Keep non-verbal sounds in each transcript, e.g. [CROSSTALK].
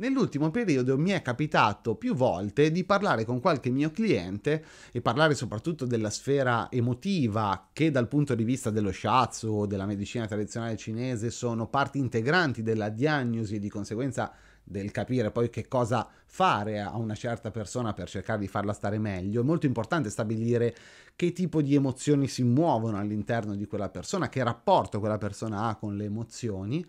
Nell'ultimo periodo mi è capitato più volte di parlare con qualche mio cliente e parlare soprattutto della sfera emotiva che dal punto di vista dello shiatsu o della medicina tradizionale cinese sono parti integranti della diagnosi e di conseguenza del capire poi che cosa fare a una certa persona per cercare di farla stare meglio. È molto importante stabilire che tipo di emozioni si muovono all'interno di quella persona, che rapporto quella persona ha con le emozioni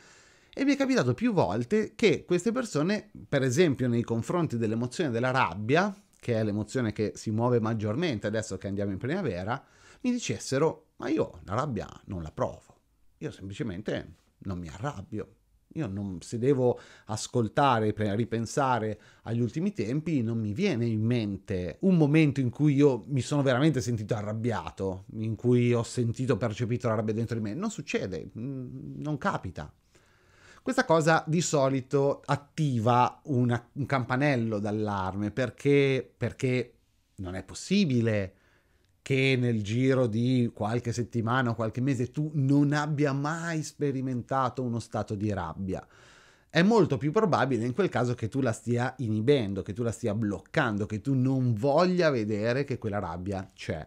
e mi è capitato più volte che queste persone, per esempio nei confronti dell'emozione della rabbia, che è l'emozione che si muove maggiormente adesso che andiamo in primavera, mi dicessero, ma io la rabbia non la provo, io semplicemente non mi arrabbio. Io non, se devo ascoltare, ripensare agli ultimi tempi, non mi viene in mente un momento in cui io mi sono veramente sentito arrabbiato, in cui ho sentito, percepito la rabbia dentro di me. Non succede, mm, non capita. Questa cosa di solito attiva una, un campanello d'allarme perché, perché non è possibile che nel giro di qualche settimana o qualche mese tu non abbia mai sperimentato uno stato di rabbia. È molto più probabile in quel caso che tu la stia inibendo, che tu la stia bloccando, che tu non voglia vedere che quella rabbia c'è.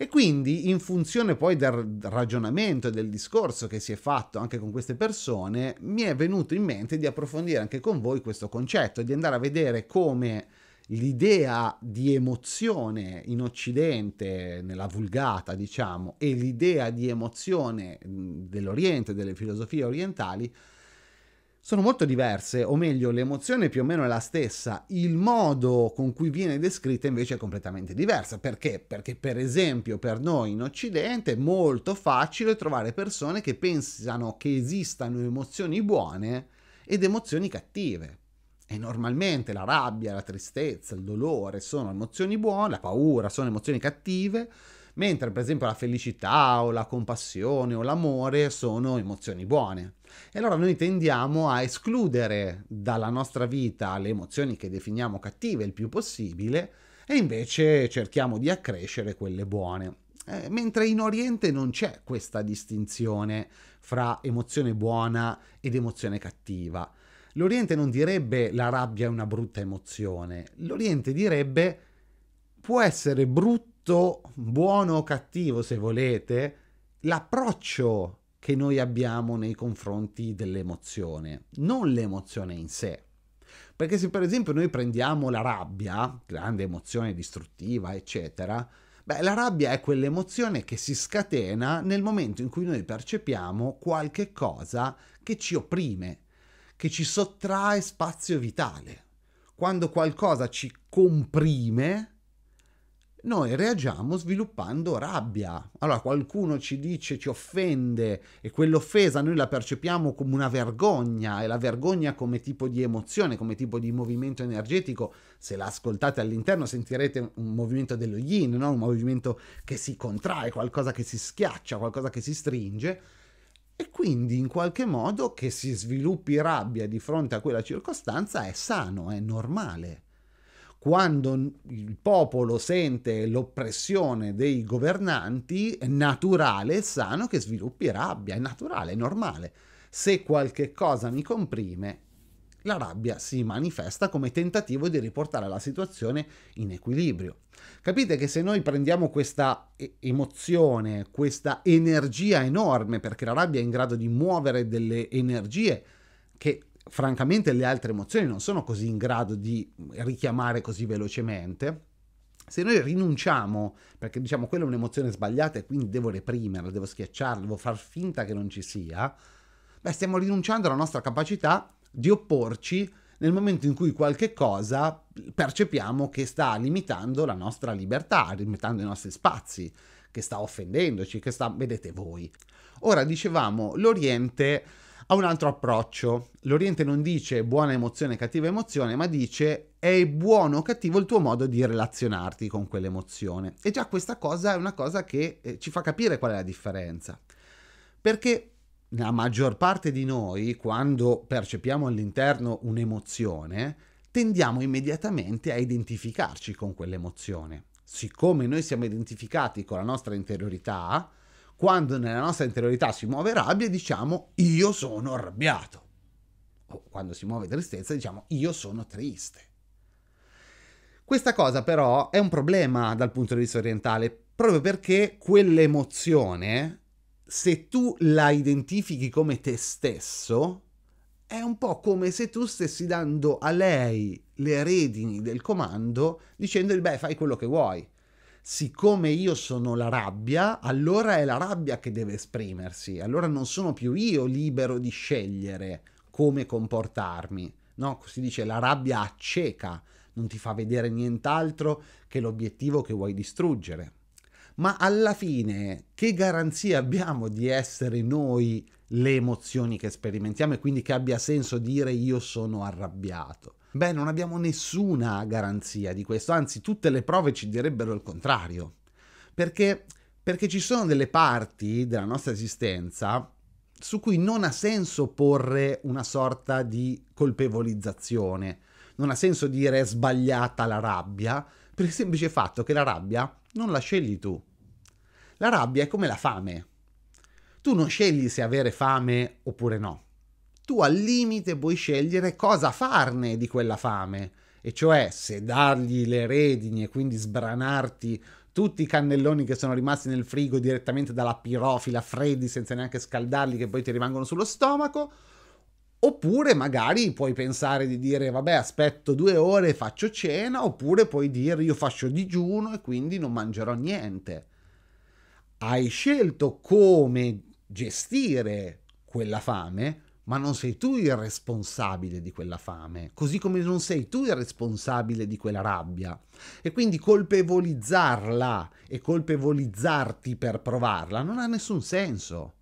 E quindi, in funzione poi del ragionamento e del discorso che si è fatto anche con queste persone, mi è venuto in mente di approfondire anche con voi questo concetto, di andare a vedere come l'idea di emozione in Occidente, nella vulgata diciamo, e l'idea di emozione dell'Oriente, delle filosofie orientali, sono molto diverse, o meglio, l'emozione più o meno è la stessa, il modo con cui viene descritta invece è completamente diversa. Perché? Perché per esempio per noi in Occidente è molto facile trovare persone che pensano che esistano emozioni buone ed emozioni cattive. E normalmente la rabbia, la tristezza, il dolore sono emozioni buone, la paura sono emozioni cattive, mentre per esempio la felicità o la compassione o l'amore sono emozioni buone. E allora noi tendiamo a escludere dalla nostra vita le emozioni che definiamo cattive il più possibile e invece cerchiamo di accrescere quelle buone. Eh, mentre in Oriente non c'è questa distinzione fra emozione buona ed emozione cattiva. L'Oriente non direbbe la rabbia è una brutta emozione, l'Oriente direbbe può essere brutta molto buono o cattivo, se volete, l'approccio che noi abbiamo nei confronti dell'emozione, non l'emozione in sé. Perché se per esempio noi prendiamo la rabbia, grande emozione distruttiva, eccetera, beh, la rabbia è quell'emozione che si scatena nel momento in cui noi percepiamo qualche cosa che ci opprime, che ci sottrae spazio vitale. Quando qualcosa ci comprime, noi reagiamo sviluppando rabbia. Allora qualcuno ci dice, ci offende e quell'offesa noi la percepiamo come una vergogna e la vergogna come tipo di emozione, come tipo di movimento energetico, se la ascoltate all'interno sentirete un movimento dello yin, no? un movimento che si contrae, qualcosa che si schiaccia, qualcosa che si stringe e quindi in qualche modo che si sviluppi rabbia di fronte a quella circostanza è sano, è normale quando il popolo sente l'oppressione dei governanti, è naturale e sano che sviluppi rabbia, è naturale, è normale. Se qualche cosa mi comprime, la rabbia si manifesta come tentativo di riportare la situazione in equilibrio. Capite che se noi prendiamo questa emozione, questa energia enorme, perché la rabbia è in grado di muovere delle energie che francamente le altre emozioni non sono così in grado di richiamare così velocemente. Se noi rinunciamo, perché diciamo quella è un'emozione sbagliata e quindi devo reprimerla, devo schiacciarla, devo far finta che non ci sia, beh, stiamo rinunciando alla nostra capacità di opporci nel momento in cui qualche cosa percepiamo che sta limitando la nostra libertà, limitando i nostri spazi, che sta offendendoci, che sta, vedete voi. Ora dicevamo, l'Oriente ha un altro approccio. L'Oriente non dice buona emozione, cattiva emozione, ma dice è buono o cattivo il tuo modo di relazionarti con quell'emozione. E già questa cosa è una cosa che eh, ci fa capire qual è la differenza. Perché la maggior parte di noi, quando percepiamo all'interno un'emozione, tendiamo immediatamente a identificarci con quell'emozione. Siccome noi siamo identificati con la nostra interiorità, quando nella nostra interiorità si muove rabbia, diciamo io sono arrabbiato. O quando si muove tristezza, diciamo io sono triste. Questa cosa però è un problema dal punto di vista orientale, proprio perché quell'emozione, se tu la identifichi come te stesso, è un po' come se tu stessi dando a lei le redini del comando dicendogli beh fai quello che vuoi siccome io sono la rabbia, allora è la rabbia che deve esprimersi, allora non sono più io libero di scegliere come comportarmi, no? Si dice la rabbia acceca, non ti fa vedere nient'altro che l'obiettivo che vuoi distruggere. Ma alla fine che garanzia abbiamo di essere noi le emozioni che sperimentiamo e quindi che abbia senso dire io sono arrabbiato? Beh, non abbiamo nessuna garanzia di questo, anzi tutte le prove ci direbbero il contrario, perché, perché ci sono delle parti della nostra esistenza su cui non ha senso porre una sorta di colpevolizzazione, non ha senso dire sbagliata la rabbia, per il semplice fatto che la rabbia non la scegli tu, la rabbia è come la fame. Tu non scegli se avere fame oppure no. Tu al limite puoi scegliere cosa farne di quella fame, e cioè se dargli le redini e quindi sbranarti tutti i cannelloni che sono rimasti nel frigo direttamente dalla pirofila freddi senza neanche scaldarli che poi ti rimangono sullo stomaco, Oppure magari puoi pensare di dire vabbè aspetto due ore e faccio cena, oppure puoi dire io faccio digiuno e quindi non mangerò niente hai scelto come gestire quella fame, ma non sei tu il responsabile di quella fame, così come non sei tu il responsabile di quella rabbia. E quindi colpevolizzarla e colpevolizzarti per provarla non ha nessun senso.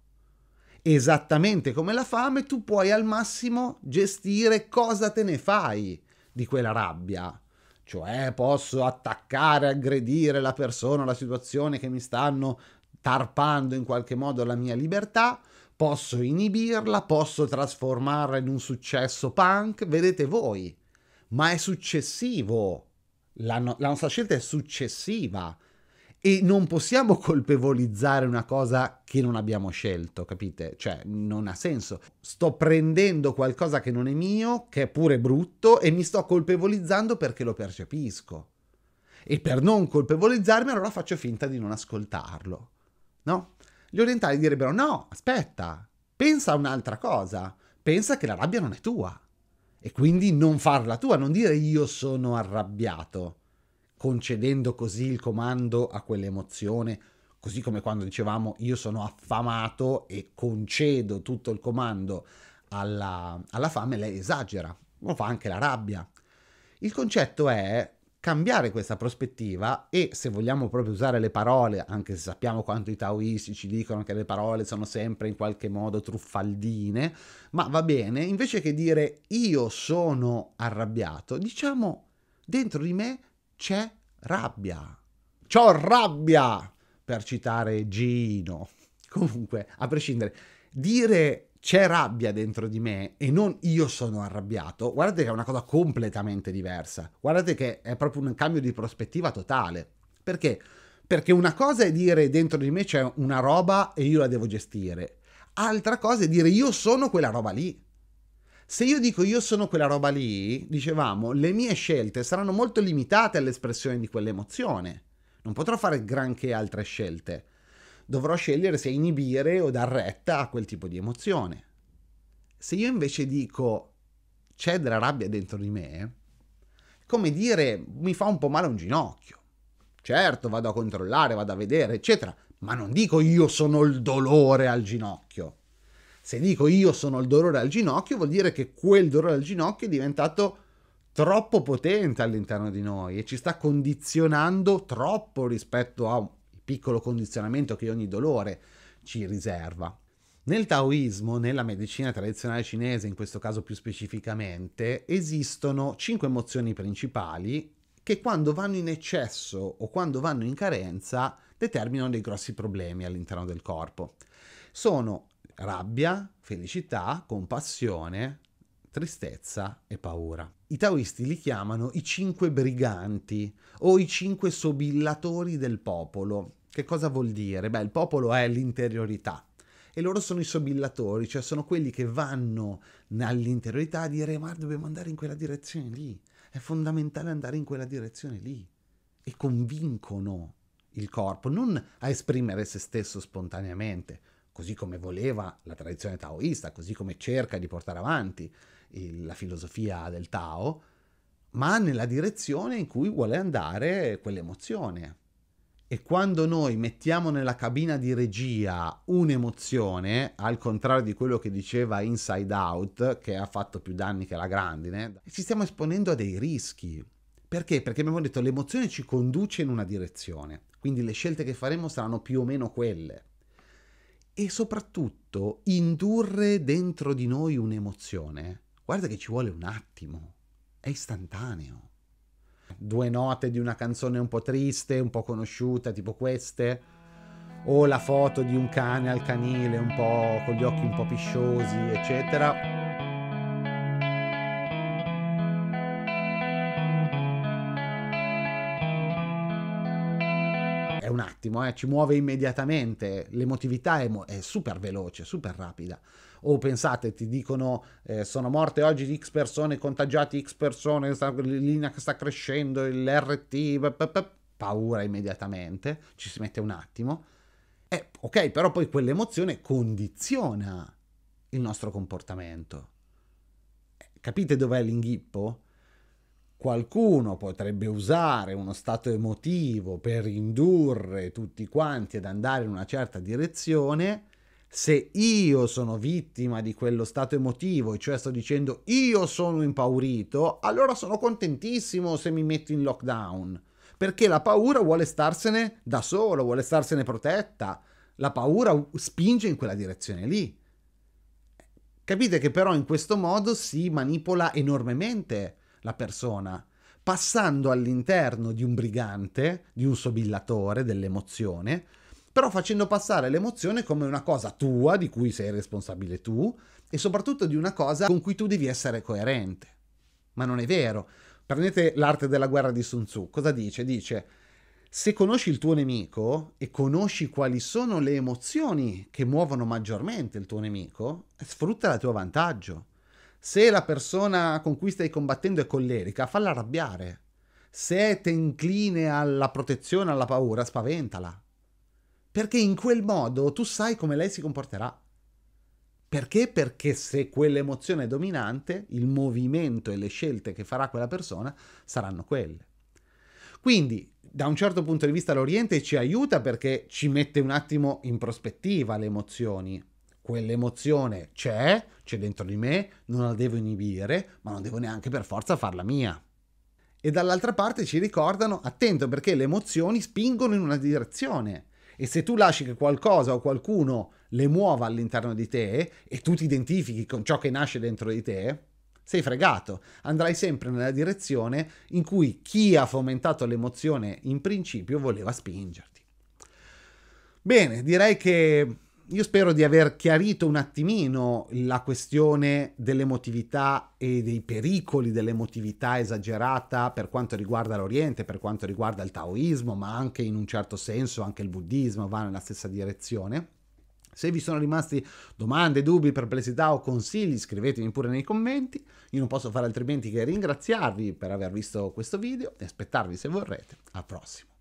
Esattamente come la fame, tu puoi al massimo gestire cosa te ne fai di quella rabbia. Cioè posso attaccare, aggredire la persona, la situazione che mi stanno tarpando in qualche modo la mia libertà, posso inibirla, posso trasformarla in un successo punk, vedete voi, ma è successivo, la, no la nostra scelta è successiva e non possiamo [LAUGHS] colpevolizzare una cosa che non abbiamo scelto, capite? Cioè, non ha senso. Sto prendendo qualcosa che non è mio, che è pure brutto, e mi sto colpevolizzando perché lo percepisco. E per non colpevolizzarmi allora faccio finta di non ascoltarlo no? Gli orientali direbbero no, aspetta, pensa a un'altra cosa, pensa che la rabbia non è tua e quindi non farla tua, non dire io sono arrabbiato, concedendo così il comando a quell'emozione, così come quando dicevamo io sono affamato e concedo tutto il comando alla, alla fame, lei esagera, lo fa anche la rabbia. Il concetto è cambiare questa prospettiva e se vogliamo proprio usare le parole, anche se sappiamo quanto i taoisti ci dicono che le parole sono sempre in qualche modo truffaldine, ma va bene, invece che dire io sono arrabbiato, diciamo dentro di me c'è rabbia. C'ho rabbia, per citare Gino. Comunque, a prescindere, dire c'è rabbia dentro di me e non io sono arrabbiato, guardate che è una cosa completamente diversa. Guardate che è proprio un cambio di prospettiva totale. Perché? Perché una cosa è dire dentro di me c'è una roba e io la devo gestire. Altra cosa è dire io sono quella roba lì. Se io dico io sono quella roba lì, dicevamo, le mie scelte saranno molto limitate all'espressione di quell'emozione. Non potrò fare granché altre scelte dovrò scegliere se inibire o dar retta a quel tipo di emozione. Se io invece dico c'è della rabbia dentro di me, come dire mi fa un po' male un ginocchio. Certo, vado a controllare, vado a vedere, eccetera, ma non dico io sono il dolore al ginocchio. Se dico io sono il dolore al ginocchio, vuol dire che quel dolore al ginocchio è diventato troppo potente all'interno di noi e ci sta condizionando troppo rispetto a piccolo condizionamento che ogni dolore ci riserva. Nel taoismo, nella medicina tradizionale cinese, in questo caso più specificamente, esistono cinque emozioni principali che quando vanno in eccesso o quando vanno in carenza determinano dei grossi problemi all'interno del corpo. Sono rabbia, felicità, compassione, tristezza e paura. I taoisti li chiamano i cinque briganti o i cinque sobillatori del popolo. Che cosa vuol dire? Beh, il popolo è l'interiorità e loro sono i sobillatori, cioè sono quelli che vanno all'interiorità a dire ma dobbiamo andare in quella direzione lì, è fondamentale andare in quella direzione lì e convincono il corpo, non a esprimere se stesso spontaneamente, così come voleva la tradizione taoista, così come cerca di portare avanti il, la filosofia del Tao, ma nella direzione in cui vuole andare quell'emozione. E quando noi mettiamo nella cabina di regia un'emozione, al contrario di quello che diceva Inside Out, che ha fatto più danni che la grandine, ci stiamo esponendo a dei rischi. Perché? Perché abbiamo detto che l'emozione ci conduce in una direzione, quindi le scelte che faremo saranno più o meno quelle. E soprattutto indurre dentro di noi un'emozione Guarda che ci vuole un attimo, è istantaneo. Due note di una canzone un po' triste, un po' conosciuta, tipo queste, o la foto di un cane al canile, un po' con gli occhi un po' pisciosi, eccetera. ritmo, eh, ci muove immediatamente, l'emotività è, è, super veloce, super rapida. O pensate, ti dicono eh, sono morte oggi X persone, contagiati X persone, sta, linea che sta crescendo, l'RT, paura immediatamente, ci si mette un attimo. Eh, ok, però poi quell'emozione condiziona il nostro comportamento. Eh, capite dov'è l'inghippo? Qualcuno potrebbe usare uno stato emotivo per indurre tutti quanti ad andare in una certa direzione. Se io sono vittima di quello stato emotivo, cioè sto dicendo io sono impaurito, allora sono contentissimo se mi metto in lockdown, perché la paura vuole starsene da solo, vuole starsene protetta. La paura spinge in quella direzione lì. Capite che però in questo modo si manipola enormemente la persona, passando all'interno di un brigante, di un sobillatore dell'emozione, però facendo passare l'emozione come una cosa tua, di cui sei responsabile tu, e soprattutto di una cosa con cui tu devi essere coerente. Ma non è vero. Prendete l'arte della guerra di Sun Tzu. Cosa dice? Dice, se conosci il tuo nemico e conosci quali sono le emozioni che muovono maggiormente il tuo nemico, sfrutta il tuo vantaggio. Se la persona con cui stai combattendo è collerica, falla arrabbiare. Se è incline alla protezione, alla paura, spaventala. Perché in quel modo tu sai come lei si comporterà. Perché? Perché se quell'emozione è dominante, il movimento e le scelte che farà quella persona saranno quelle. Quindi, da un certo punto di vista, l'Oriente ci aiuta perché ci mette un attimo in prospettiva le emozioni, quell'emozione c'è, c'è dentro di me, non la devo inibire, ma non devo neanche per forza farla mia. E dall'altra parte ci ricordano, attento perché le emozioni spingono in una direzione e se tu lasci che qualcosa o qualcuno le muova all'interno di te e tu ti identifichi con ciò che nasce dentro di te, sei fregato, andrai sempre nella direzione in cui chi ha fomentato l'emozione in principio voleva spingerti. Bene, direi che io spero di aver chiarito un attimino la questione dell'emotività e dei pericoli dell'emotività esagerata per quanto riguarda l'Oriente, per quanto riguarda il taoismo, ma anche in un certo senso anche il buddismo va nella stessa direzione. Se vi sono rimasti domande, dubbi, perplessità o consigli, scrivetemi pure nei commenti. Io non posso fare altrimenti che ringraziarvi per aver visto questo video e aspettarvi se vorrete al prossimo.